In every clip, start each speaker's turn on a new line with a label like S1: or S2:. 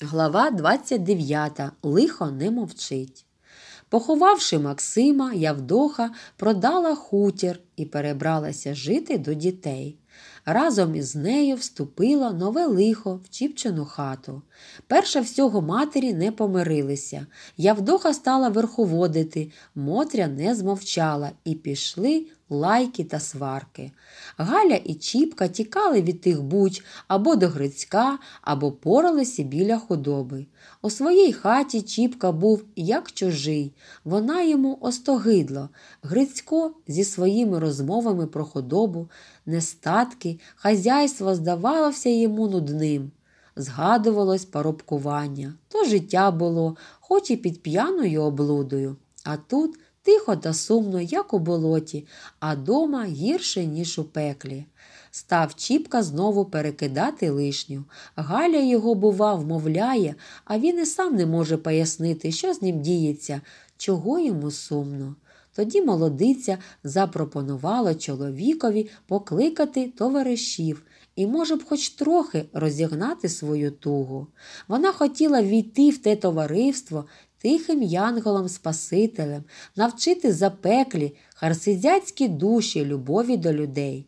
S1: Глава 29. Лихо не мовчить. Поховавши Максима, Явдоха продала хутір і перебралася жити до дітей. Разом із нею вступило нове лихо в Чіпчину хату. Перше всього матері не помирилися. Явдоха стала верховодити, Мотря не змовчала, і пішли лайки та сварки. Галя і Чіпка тікали від тих буч або до Грицька, або поралися біля худоби. У своїй хаті Чіпка був як чужий, вона йому остогидла. Грицько зі своїми розмовами про худобу, нестатки, хазяйство здавалося йому нудним. Згадувалось парубкування. То життя було, хоч і під п'яною облудою. А тут тихо та сумно, як у болоті, а дома гірше, ніж у пеклі. Став Чіпка знову перекидати лишню. Галя його, бува, мовляє, а він і сам не може пояснити, що з ним діється, чого йому сумно. Тоді молодиця запропонувала чоловікові покликати товаришів і може б хоч трохи розігнати свою тугу. Вона хотіла війти в те товариство тихим янголом Спасителем, навчити запеклі харсизяцькі душі любові до людей.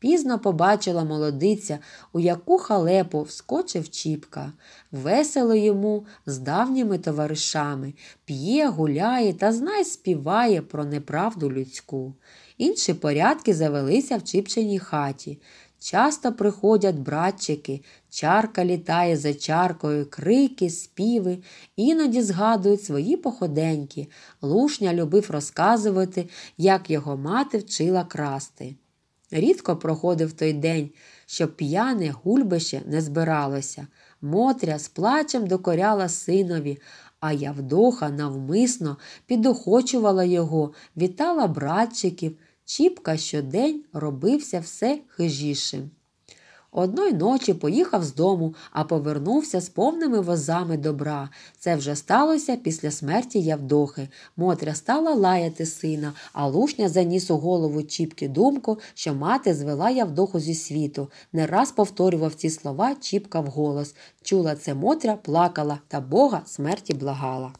S1: Пізно побачила молодиця, у яку халепу вскочив Чіпка. Весело йому з давніми товаришами, п'є, гуляє та знай співає про неправду людську. Інші порядки завелися в Чіпчиній хаті. Часто приходять братчики, чарка літає за чаркою, крики, співи, іноді згадують свої походеньки. Лушня любив розказувати, як його мати вчила красти. Рідко проходив той день, щоб п'яне гульбище не збиралося. Мотря з плачем докоряла синові, а Явдоха навмисно підохочувала його, вітала братчиків. Чіпка щодень робився все хижішим. Одної ночі поїхав з дому, а повернувся з повними возами добра. Це вже сталося після смерті Явдохи. Мотря стала лаяти сина, а лушня заніс у голову Чіпки думку, що мати звела Явдоху зі світу. Не раз повторював ці слова Чіпка вголос. Чула це Мотря, плакала та Бога смерті благала.